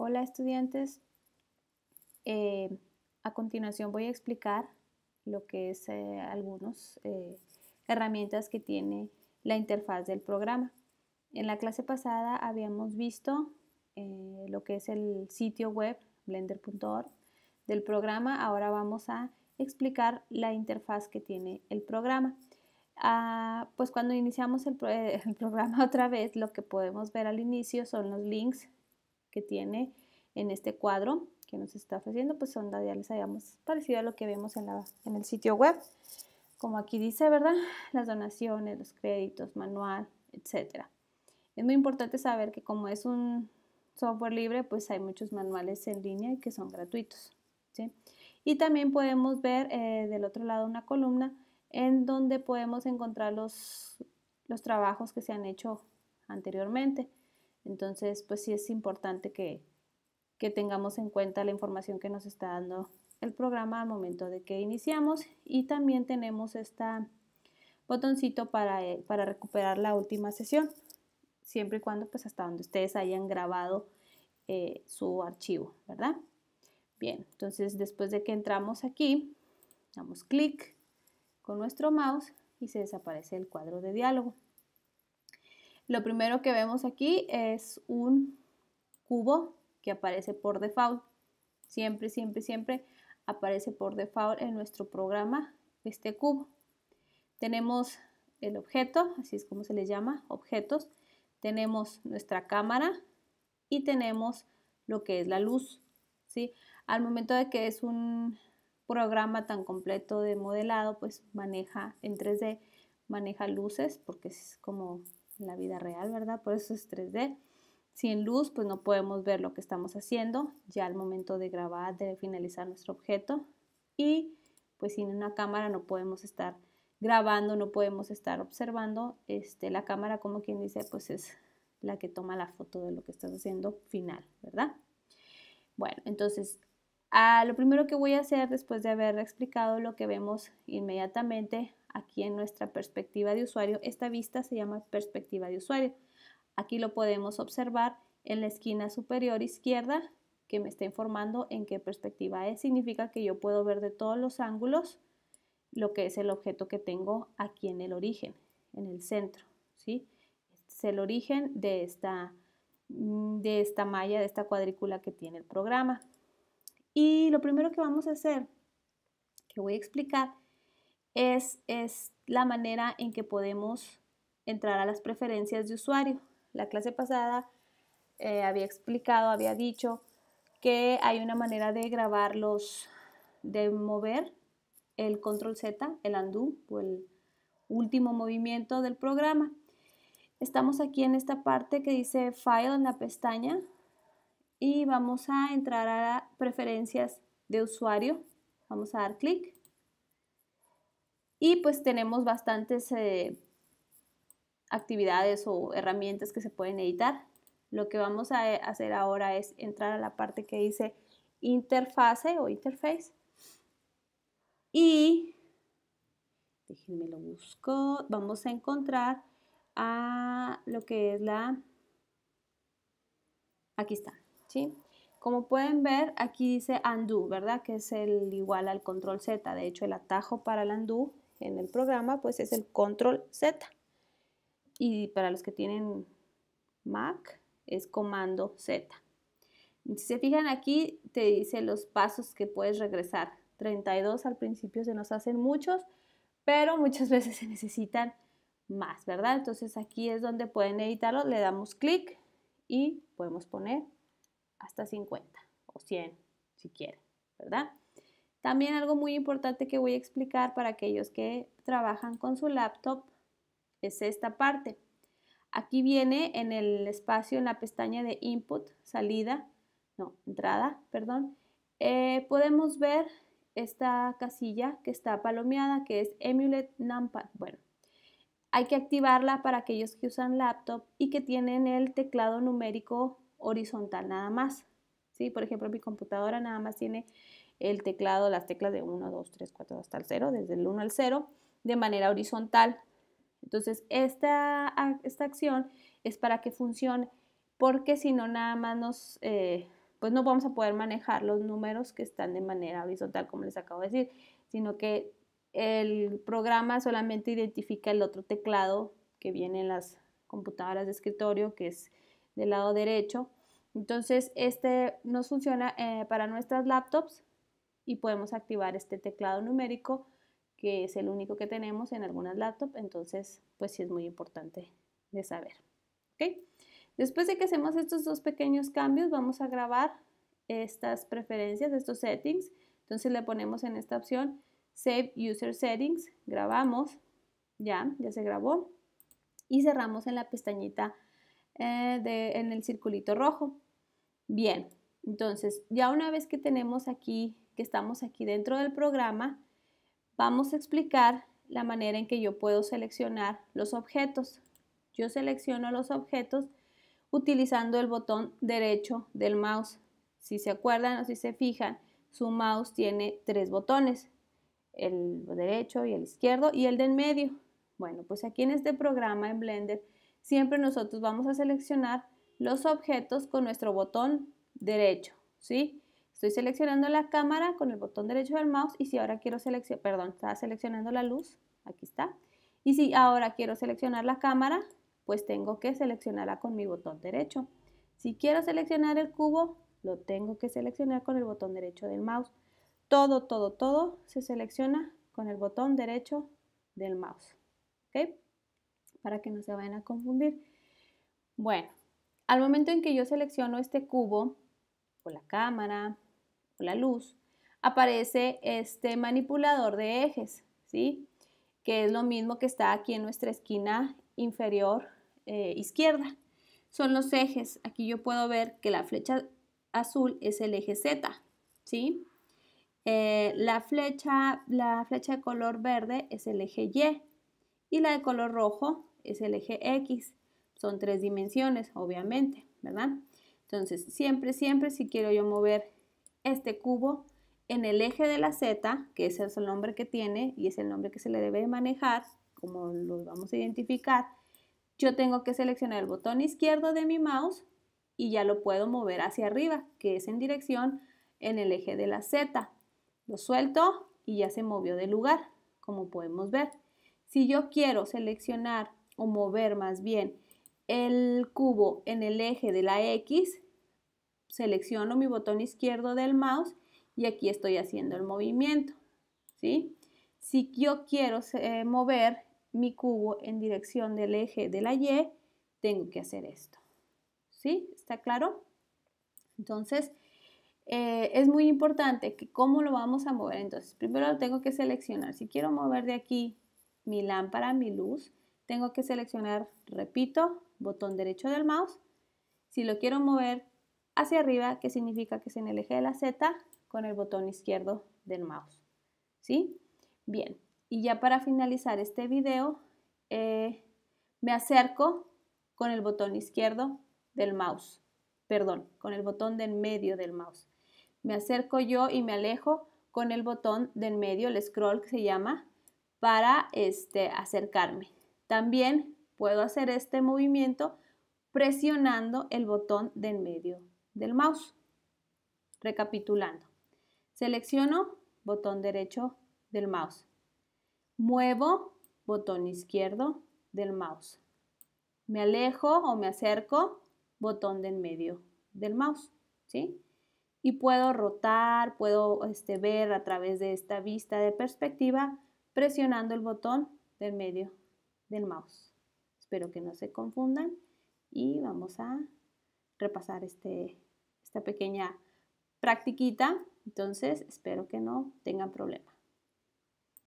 Hola estudiantes, eh, a continuación voy a explicar lo que es eh, algunas eh, herramientas que tiene la interfaz del programa. En la clase pasada habíamos visto lo que es el sitio web blender.org del programa. Ahora vamos a explicar la interfaz que tiene el programa. Ah, pues cuando iniciamos el programa otra vez, lo que podemos ver al inicio son los links que tiene en este cuadro que nos está ofreciendo, pues son les habíamos parecido a lo que vemos en, la, en el sitio web. Como aquí dice, ¿verdad? Las donaciones, los créditos, manual, etcétera. Es muy importante saber que como es un software libre, pues hay muchos manuales en línea que son gratuitos. ¿sí? Y también podemos ver eh, del otro lado una columna en donde podemos encontrar los, los trabajos que se han hecho anteriormente. Entonces, pues sí es importante que, tengamos en cuenta la información que nos está dando el programa al momento de que iniciamos y también tenemos este botoncito eh, para, recuperar la última sesión, siempre y cuando pues hasta donde ustedes hayan grabado eh, su archivo, ¿verdad? Bien, entonces después de que entramos aquí, damos clic con nuestro mouse y se desaparece el cuadro de diálogo. Lo primero que vemos aquí es un cubo que aparece por default. Siempre, siempre, siempre aparece por default en nuestro programa este cubo. Tenemos el objeto, así es como se le llama, objetos. Tenemos nuestra cámara y tenemos lo que es la luz. ¿sí? Al momento de que es un programa tan completo de modelado, pues maneja en 3D, maneja luces porque es como la vida real, ¿verdad? Por eso es 3D. Sin luz, pues no podemos ver lo que estamos haciendo ya al momento de grabar, de finalizar nuestro objeto. Y pues sin una cámara no podemos estar grabando, no podemos estar observando. Este, la cámara, como quien dice, pues es la que toma la foto de lo que estás haciendo final, ¿verdad? Bueno, entonces, a ah, lo primero que voy a hacer después de haber explicado lo que vemos inmediatamente Aquí en nuestra perspectiva de usuario, esta vista se llama perspectiva de usuario. Aquí lo podemos observar en la esquina superior izquierda que me está informando en qué perspectiva es. Significa que yo puedo ver de todos los ángulos lo que es el objeto que tengo aquí en el origen, en el centro. ¿sí? es el origen de esta, mm, de esta malla, de esta cuadrícula que tiene el programa. Y lo primero que vamos a hacer, que voy a explicar, es, la manera en que podemos entrar a las preferencias de usuario. La clase pasada eh, había explicado, había dicho que hay una manera de grabarlos, de mover el control Z, el undo o el último movimiento del programa. Estamos aquí en esta parte que dice File en la pestaña y vamos a entrar a preferencias de usuario. Vamos a dar clic y pues tenemos bastantes eh, actividades o herramientas que se pueden editar. Lo que vamos a eh, hacer ahora es entrar a la parte que dice interfase o interface. Y, déjenme lo busco, vamos a encontrar a lo que es la, aquí está, ¿sí? Como pueden ver, aquí dice undo, ¿verdad? Que es el igual al control Z. De hecho, el atajo para el undo en el programa, pues es el control Z. Y para los que tienen Mac, es comando Z. Si se fijan aquí, te dice los pasos que puedes regresar. 32 al principio se nos hacen muchos, pero muchas veces se necesitan más, ¿verdad? Entonces aquí es donde pueden editarlo, le damos clic y podemos poner hasta 50 o 100 si quieren, ¿verdad? También algo muy importante que voy a explicar para aquellos que trabajan con su laptop es esta parte. Aquí viene en el espacio, en la pestaña de input, salida, no, entrada, perdón, eh, podemos ver esta casilla que está palomeada, que es Emulet Numpad. Bueno, hay que activarla para aquellos que usan laptop y que tienen el teclado numérico horizontal nada más. ¿sí? Por ejemplo, mi computadora nada más tiene el teclado, las teclas de 1, 2, 3, 4 hasta el 0, desde el 1 al 0, de manera horizontal. Entonces, esta, esta acción es para que funcione, porque si no, nada más nos, eh, pues no vamos a poder manejar los números que están de manera horizontal, como les acabo de decir, sino que el programa solamente identifica el otro teclado que viene en las computadoras de escritorio, que es del lado derecho. Entonces, este nos funciona eh, para nuestras laptops y podemos activar este teclado numérico que es el único que tenemos en algunas laptops, entonces pues sí es muy importante de saber. ¿okay? Después de que hacemos estos dos pequeños cambios, vamos a grabar estas preferencias, estos settings. Entonces le ponemos en esta opción Save User Settings, grabamos, ya, ya se grabó. Y cerramos en la pestañita eh, en el circulito rojo. Bien, entonces ya una vez que tenemos aquí que estamos aquí dentro del programa, vamos a explicar la manera en que yo puedo seleccionar los objetos. Yo selecciono los objetos utilizando el botón derecho del mouse. Si se acuerdan o si se fijan, su mouse tiene tres botones, el derecho y el izquierdo y el del medio. Bueno, pues aquí en este programa en Blender siempre nosotros vamos a seleccionar los objetos con nuestro botón derecho, ¿sí? Estoy seleccionando la cámara con el botón derecho del mouse y si ahora quiero seleccionar, perdón, estaba seleccionando la luz, aquí está. Y si ahora quiero seleccionar la cámara, pues tengo que seleccionarla con mi botón derecho. Si quiero seleccionar el cubo, lo tengo que seleccionar con el botón derecho del mouse. Todo, todo, todo se selecciona con el botón derecho del mouse. ¿Ok? Para que no se vayan a confundir. Bueno, al momento en que yo selecciono este cubo, o la cámara, la luz, aparece este manipulador de ejes, ¿sí? que es lo mismo que está aquí en nuestra esquina inferior eh, izquierda. Son los ejes. Aquí yo puedo ver que la flecha azul es el eje Z. ¿sí? Eh, la, flecha, la flecha de color verde es el eje Y y la de color rojo es el eje X. Son tres dimensiones, obviamente, ¿verdad? Entonces, siempre, siempre, si quiero yo mover este cubo en el eje de la Z, que es el nombre que tiene y es el nombre que se le debe manejar, como lo vamos a identificar, yo tengo que seleccionar el botón izquierdo de mi mouse y ya lo puedo mover hacia arriba, que es en dirección en el eje de la Z. Lo suelto y ya se movió de lugar, como podemos ver. Si yo quiero seleccionar o mover más bien el cubo en el eje de la X, selecciono mi botón izquierdo del mouse y aquí estoy haciendo el movimiento. Si yo quiero eh, mover mi cubo en dirección del eje de la Y, tengo que hacer esto. ¿Sí? ¿Está claro? Entonces, eh, es muy importante que cómo lo vamos a mover. Entonces, primero tengo que seleccionar. Si quiero mover de aquí mi lámpara, mi luz, tengo que seleccionar, repito, botón derecho del mouse. Si lo quiero mover hacia arriba, que significa que se en el eje de la Z con el botón izquierdo del mouse. ¿Sí? Bien, y ya para finalizar este video, eh, me acerco con el botón izquierdo del mouse, perdón, con el botón del medio del mouse. Me acerco yo y me alejo con el botón del medio, el scroll que se llama, para este, acercarme. También puedo hacer este movimiento presionando el botón del medio del mouse. Recapitulando. Selecciono botón derecho del mouse. Muevo botón izquierdo del mouse. Me alejo o me acerco botón del medio del mouse. ¿Sí? Y puedo rotar, puedo este, ver a través de esta vista de perspectiva presionando el botón del medio del mouse. Espero que no se confundan y vamos a repasar este esta pequeña practiquita. Entonces, espero que no tengan problemas.